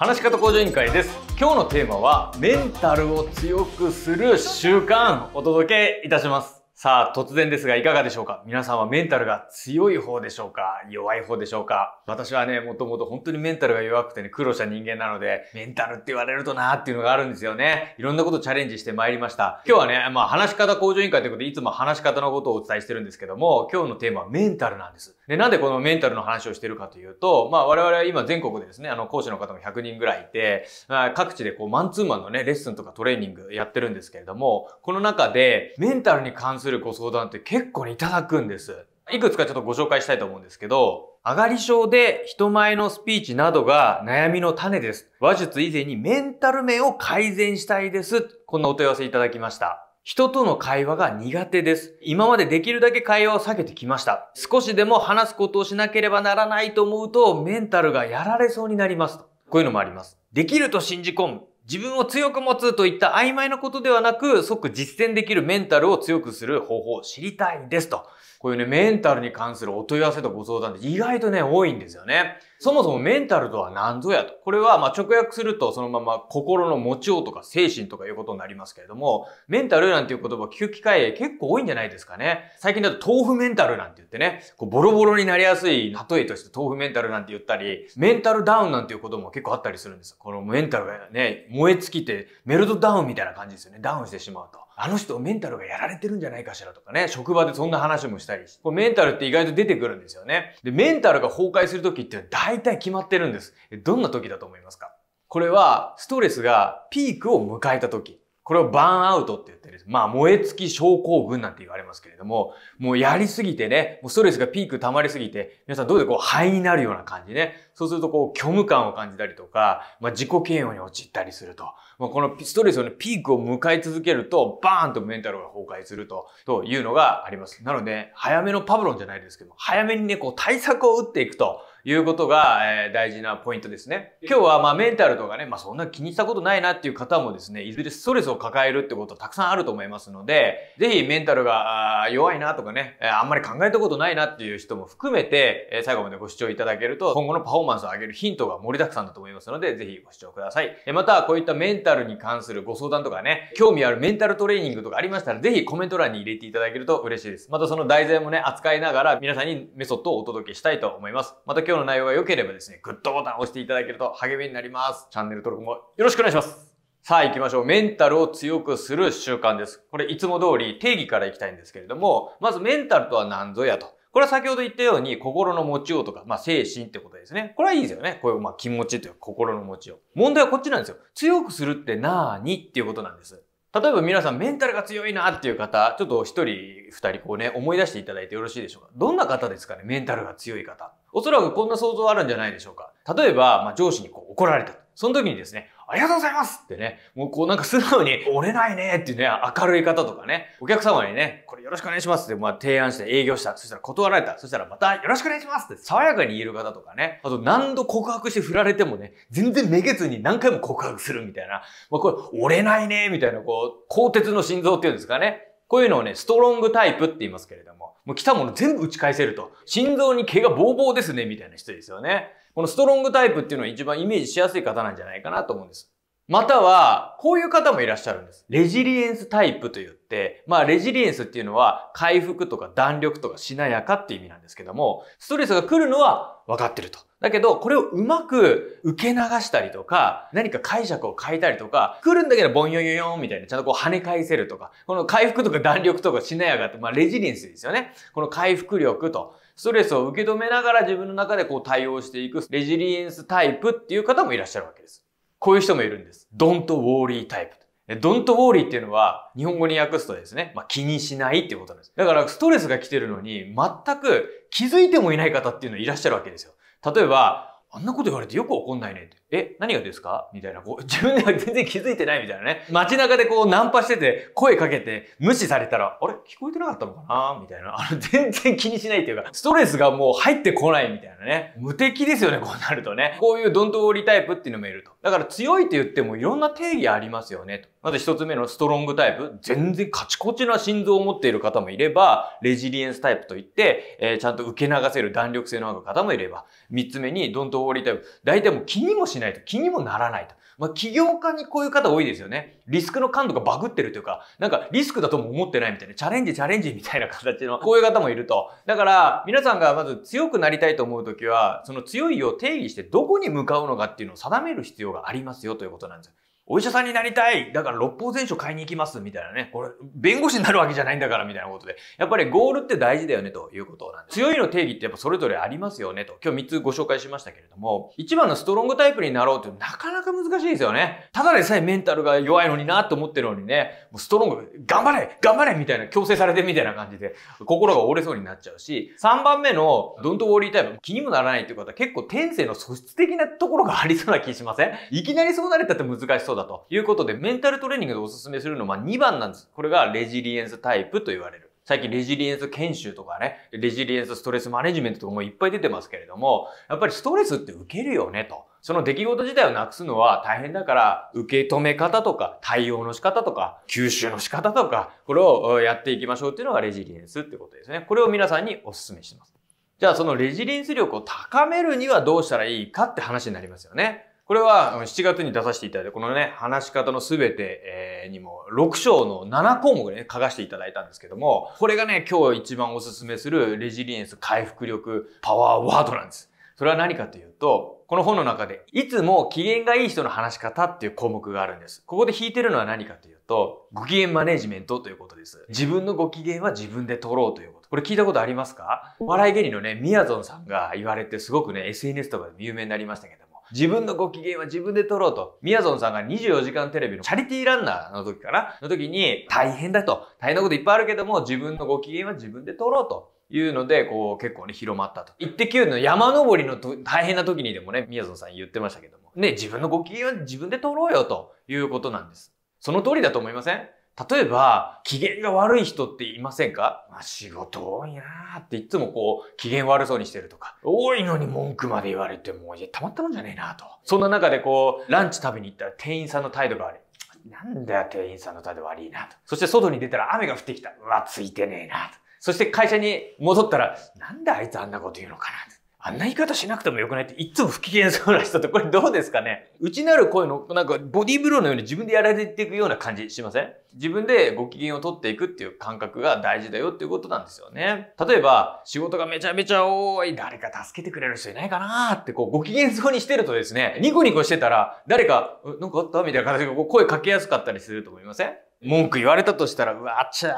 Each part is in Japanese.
話し方向上委員会です今日のテーマはメンタルを強くする習慣お届けいたしますさあ、突然ですがいかがでしょうか皆さんはメンタルが強い方でしょうか弱い方でしょうか私はね、もともと本当にメンタルが弱くてね、苦労した人間なので、メンタルって言われるとなーっていうのがあるんですよね。いろんなことチャレンジしてまいりました。今日はね、まあ、話し方向上委員会ということで、いつも話し方のことをお伝えしてるんですけども、今日のテーマはメンタルなんです。で、なんでこのメンタルの話をしてるかというと、まあ、我々は今全国でですね、あの、講師の方も100人ぐらいいて、まあ、各地でこう、マンツーマンのね、レッスンとかトレーニングやってるんですけれども、この中で、メンタルに関するするご相談って結構いただくんです。いくつかちょっとご紹介したいと思うんですけど、上がり症で人前のスピーチなどが悩みの種です。話術以前にメンタル面を改善したいです。こんなお問い合わせいただきました。人との会話が苦手です。今までできるだけ会話を避けてきました。少しでも話すことをしなければならないと思うとメンタルがやられそうになります。こういうのもあります。できると信じ込む。自分を強く持つといった曖昧なことではなく、即実践できるメンタルを強くする方法を知りたいですと。こういうね、メンタルに関するお問い合わせとご相談って意外とね、多いんですよね。そもそもメンタルとは何ぞやと。これは、ま、直訳するとそのまま心の持ちようとか精神とかいうことになりますけれども、メンタルなんていう言葉聞く機会結構多いんじゃないですかね。最近だと豆腐メンタルなんて言ってね、こうボロボロになりやすい例えとして豆腐メンタルなんて言ったり、メンタルダウンなんていうことも結構あったりするんですよ。このメンタルがね、燃え尽きてメルトダウンみたいな感じですよね。ダウンしてしまうと。あの人メンタルがやられてるんじゃないかしらとかね、職場でそんな話もしたりして、これメンタルって意外と出てくるんですよね。で、メンタルが崩壊するときって大体決まってるんです。どんな時だと思いますかこれは、ストレスがピークを迎えた時。これをバーンアウトって言ってる。まあ、燃え尽き症候群なんて言われますけれども、もうやりすぎてね、もうストレスがピーク溜まりすぎて、皆さんどうでこう肺になるような感じね。そうするとこう虚無感を感じたりとか、まあ自己嫌悪に陥ったりすると。まあこのストレスをね、ピークを迎え続けると、バーンとメンタルが崩壊すると、というのがあります。なので、早めのパブロンじゃないですけど、早めにね、こう対策を打っていくと。いうことが、え大事なポイントですね。今日はまあメンタルとかね、まあそんな気にしたことないなっていう方もですね、いずれストレスを抱えるってことたくさんあると思いますので、ぜひメンタルが弱いなとかね、あんまり考えたことないなっていう人も含めて、最後までご視聴いただけると、今後のパフォーマンスを上げるヒントが盛りだくさんだと思いますので、ぜひご視聴ください。また、こういったメンタルに関するご相談とかね、興味あるメンタルトレーニングとかありましたら、ぜひコメント欄に入れていただけると嬉しいです。またその題材もね、扱いながら皆さんにメソッドをお届けしたいと思います。また今日の内容が良ければですね、グッドボタンを押していただけると励みになります。チャンネル登録もよろしくお願いします。さあ行きましょう。メンタルを強くする習慣です。これいつも通り定義から行きたいんですけれども、まずメンタルとは何ぞやと。これは先ほど言ったように心の持ちようとか、まあ精神ってことですね。これはいいですよね。こういうまあ気持ちというか心の持ちよう。問題はこっちなんですよ。強くするってなにっていうことなんです。例えば皆さんメンタルが強いなっていう方、ちょっと一人二人こうね、思い出していただいてよろしいでしょうか。どんな方ですかね、メンタルが強い方。おそらくこんな想像あるんじゃないでしょうか。例えば、まあ上司にこう怒られた。その時にですね、ありがとうございますってね、もうこうなんか素直に折れないねっていうね、明るい方とかね、お客様にね、これよろしくお願いしますって、まあ提案して営業した、そしたら断られた、そしたらまたよろしくお願いしますって爽やかに言える方とかね、あと何度告白して振られてもね、全然めげずに何回も告白するみたいな、まあこれ折れないねみたいな、こう、鋼鉄の心臓っていうんですかね、こういうのをね、ストロングタイプって言いますけれども、もう来たもの全部打ち返せると。心臓に毛がボーボーですね、みたいな人ですよね。このストロングタイプっていうのは一番イメージしやすい方なんじゃないかなと思うんです。または、こういう方もいらっしゃるんです。レジリエンスタイプと言って、まあレジリエンスっていうのは回復とか弾力とかしなやかっていう意味なんですけども、ストレスが来るのは分かってると。だけど、これをうまく受け流したりとか、何か解釈を変えたりとか、来るんだけどボンヨヨヨンみたいな、ちゃんとこう跳ね返せるとか、この回復とか弾力とかしなやかって、まあレジリエンスですよね。この回復力と。ストレスを受け止めながら自分の中でこう対応していくレジリエンスタイプっていう方もいらっしゃるわけです。こういう人もいるんです。ドントウォーリータイプ。ドントウォーリーっていうのは、日本語に訳すとですね、まあ、気にしないっていうことなんです。だから、ストレスが来てるのに、全く気づいてもいない方っていうのいらっしゃるわけですよ。例えば、あんなこと言われてよく怒んないねって。え、何がですかみたいな、こう、自分では全然気づいてないみたいなね。街中でこう、ナンパしてて、声かけて、無視されたら、あれ聞こえてなかったのかなみたいな。あの、全然気にしないっていうか、ストレスがもう入ってこないみたいなね。無敵ですよね、こうなるとね。こういうドント通リタイプっていうのもいると。だから強いって言ってもいろんな定義ありますよね、と。まず一つ目のストロングタイプ。全然カチコチな心臓を持っている方もいれば、レジリエンスタイプといって、えー、ちゃんと受け流せる弾力性のある方もいれば、三つ目にドン通りとい大体もう気にもしないと、気にもならないと。まあ、起業家にこういう方多いですよね。リスクの感度がバグってるというか、なんかリスクだとも思ってないみたいな、チャレンジチャレンジみたいな形の、こういう方もいると。だから、皆さんがまず強くなりたいと思うときは、その強いを定義してどこに向かうのかっていうのを定める必要がありますよということなんですよ。お医者さんになりたいだから六法全書買いに行きますみたいなね。これ、弁護士になるわけじゃないんだからみたいなことで。やっぱりゴールって大事だよねということなんです。強いの定義ってやっぱそれぞれありますよねと。今日3つご紹介しましたけれども、1番のストロングタイプになろうってなかなか難しいですよね。ただでさえメンタルが弱いのになと思ってるのにね、もうストロング、頑張れ頑張れみたいな強制されてみたいな感じで、心が折れそうになっちゃうし、3番目のドントウォーリータイプ、気にもならないっていう方結構天性の素質的なところがありそうな気しませんいきなりそうなれたって難しそうだということで、メンタルトレーニングでおすすめするのは2番なんです。これがレジリエンスタイプと言われる。最近レジリエンス研修とかね、レジリエンスストレスマネジメントとかもいっぱい出てますけれども、やっぱりストレスって受けるよねと。その出来事自体をなくすのは大変だから、受け止め方とか、対応の仕方とか、吸収の仕方とか、これをやっていきましょうっていうのがレジリエンスってことですね。これを皆さんにお勧めしてます。じゃあそのレジリエンス力を高めるにはどうしたらいいかって話になりますよね。これは7月に出させていただいて、このね、話し方のすべてにも6章の7項目ね、書かせていただいたんですけども、これがね、今日一番おすすめするレジリエンス回復力パワーワードなんです。それは何かというと、この本の中で、いつも機嫌がいい人の話し方っていう項目があるんです。ここで引いてるのは何かというと、ご機嫌マネジメントということです。自分のご機嫌は自分で取ろうということ。これ聞いたことありますか笑い芸人のね、みやぞんさんが言われてすごくね、SNS とかで有名になりましたけど自分のご機嫌は自分で取ろうと。みやぞんさんが24時間テレビのチャリティーランナーの時かなの時に、大変だと。大変なこといっぱいあるけども、自分のご機嫌は自分で取ろうと。いうので、こう、結構ね、広まったと。イッて、Q の山登りの大変な時にでもね、みやぞんさん言ってましたけども。ね、自分のご機嫌は自分で取ろうよということなんです。その通りだと思いません例えば、機嫌が悪い人っていませんか、まあ、仕事多いなーっていつもこう、機嫌悪そうにしてるとか、多いのに文句まで言われても、いや、たまったもんじゃねえなと。そんな中でこう、ランチ食べに行ったら店員さんの態度が悪い。なんだよ、店員さんの態度悪いなと。そして外に出たら雨が降ってきた。うわ、ついてねえなと。そして会社に戻ったら、なんであいつあんなこと言うのかなと。あんな言い方しなくてもよくないっていつも不機嫌そうな人ってこれどうですかね内なる声のなんかボディーブローのように自分でやられていくような感じしません自分でご機嫌を取っていくっていう感覚が大事だよっていうことなんですよね。例えば仕事がめちゃめちゃ多い誰か助けてくれる人いないかなってこうご機嫌そうにしてるとですね、ニコニコしてたら誰かなんかあったみたいな形で声かけやすかったりすると思いません文句言われたとしたら、うわ、っちゃ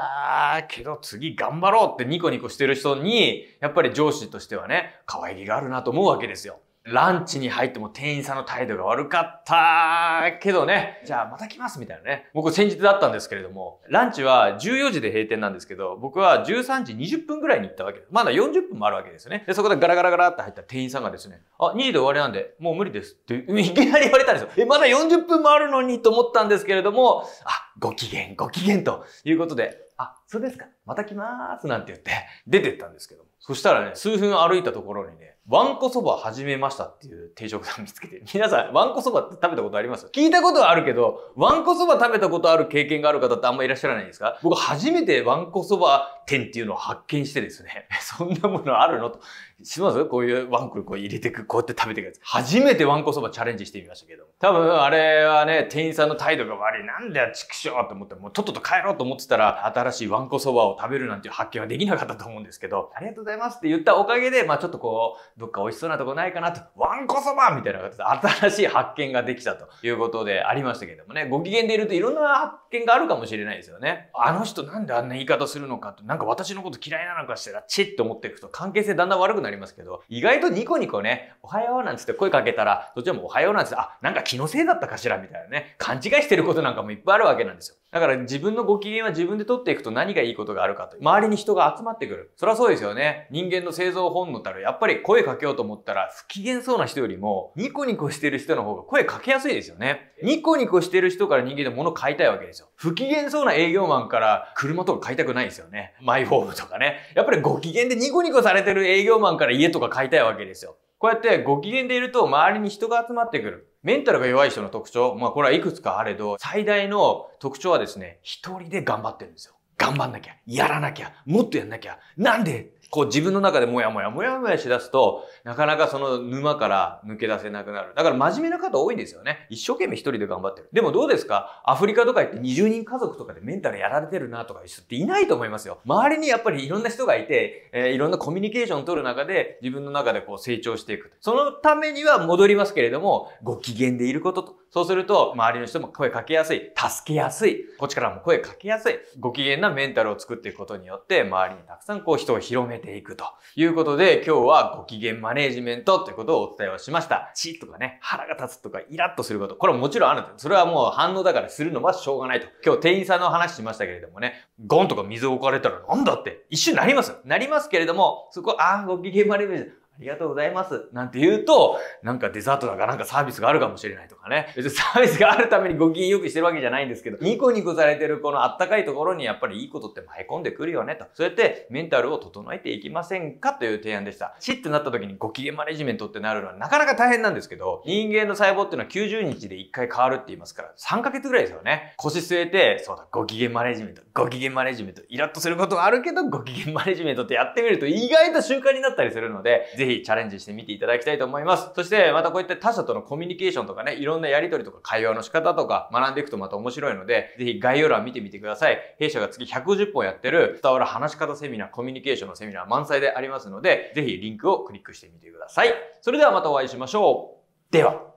ー、けど次頑張ろうってニコニコしてる人に、やっぱり上司としてはね、可愛げがあるなと思うわけですよ。ランチに入っても店員さんの態度が悪かったけどね、じゃあまた来ますみたいなね。僕先日だったんですけれども、ランチは14時で閉店なんですけど、僕は13時20分ぐらいに行ったわけです。まだ40分もあるわけですね。で、そこでガラガラガラって入った店員さんがですね、あ、2位で終わりなんで、もう無理ですって、いきなり言われたんですよ。え、まだ40分もあるのにと思ったんですけれども、あ、ご機嫌、ご機嫌ということで、あ、そうですか、また来ますなんて言って出てったんですけども。そしたらね、数分歩いたところにね、わんこそば始めましたっていう定食さん見つけて。皆さん、わんこそばって食べたことあります聞いたことはあるけど、わんこそば食べたことある経験がある方ってあんまいらっしゃらないですか僕初めてわんこそば店っていうのを発見してですね、そんなものあるのと。すみまますこういうワンコにこう入れてく、こうやって食べてくやつ。初めてわんこそばチャレンジしてみましたけど。多分あれはね、店員さんの態度が悪い。なんだよ、畜生と思って、もうとっとと帰ろうと思ってたら、新しいわんこそばを食べるなんていう発見はできなかったと思うんですけど、ありがとうございます。ざいますって言ったおかげで、まあちょっとこう、どっか美味しそうなとこないかなと、わんこそばみたいな形で新しい発見ができたということでありましたけどもね、ご機嫌でいるといろんな発見があるかもしれないですよね。あの人なんであんな言い方するのかと、なんか私のこと嫌いなのかしたら、チッと思っていくと関係性だんだん悪くなりますけど、意外とニコニコね、おはようなんつって声かけたら、どっちもおはようなんつって、あ、なんか気のせいだったかしらみたいなね、勘違いしてることなんかもいっぱいあるわけなんですよ。だから自分のご機嫌は自分で取っていくと何がいいことがあるかと。周りに人が集まってくる。そりゃそうですよね。人間の製造本能たる、やっぱり声かけようと思ったら、不機嫌そうな人よりも、ニコニコしてる人の方が声かけやすいですよね。ニコニコしてる人から人間で物買いたいわけですよ。不機嫌そうな営業マンから車とか買いたくないですよね。マイホームとかね。やっぱりご機嫌でニコニコされてる営業マンから家とか買いたいわけですよ。こうやってご機嫌でいると周りに人が集まってくる。メンタルが弱い人の特徴、まあこれはいくつかあれど、最大の特徴はですね、一人で頑張ってるんですよ。頑張んなきゃ、やらなきゃ、もっとやんなきゃ、なんでこう自分の中でもやもやもやもやしだすと、なかなかその沼から抜け出せなくなる。だから真面目な方多いんですよね。一生懸命一人で頑張ってる。でもどうですかアフリカとか行って20人家族とかでメンタルやられてるなとかいう人っていないと思いますよ。周りにやっぱりいろんな人がいて、えー、いろんなコミュニケーションを取る中で自分の中でこう成長していく。そのためには戻りますけれども、ご機嫌でいることと、そうすると、周りの人も声かけやすい、助けやすい、こっちからも声かけやすい、ご機嫌なメンタルを作っていくことによって、周りにたくさんこう人を広めていくということで、今日はご機嫌マネージメントということをお伝えをしました。チとかね、腹が立つとかイラッとすること、これももちろんあるんですそれはもう反応だからするのはしょうがないと。今日店員さんの話しましたけれどもね、ゴンとか水を置かれたらなんだって一瞬なりますなりますけれども、そこ、ああ、ご機嫌マネージメント、ありがとうございます。なんて言うと、なんかデザートだかなんかサービスがあるかもしれないとか。かね。別にサービスがあるためにご機嫌よくしてるわけじゃないんですけど、ニコニコされてるこのあったかいところにやっぱりいいことって舞い込んでくるよねと。そうやってメンタルを整えていきませんかという提案でした。死ってなった時にご機嫌マネジメントってなるのはなかなか大変なんですけど、人間の細胞っていうのは90日で1回変わるって言いますから、3ヶ月ぐらいですよね。腰据えて、そうだ、ご機嫌マネジメント、ご機嫌マネジメント、イラッとすることがあるけど、ご機嫌マネジメントってやってみると意外と習慣になったりするので、ぜひチャレンジしてみていただきたいと思います。そして、またこういった他者とのコミュニケーションとかね、いろろんなやり取りとか会話の仕方とか学んでいくとまた面白いので、ぜひ概要欄見てみてください。弊社が月150本やってる伝わる話し方セミナー、コミュニケーションのセミナー満載でありますので、ぜひリンクをクリックしてみてください。それではまたお会いしましょう。では。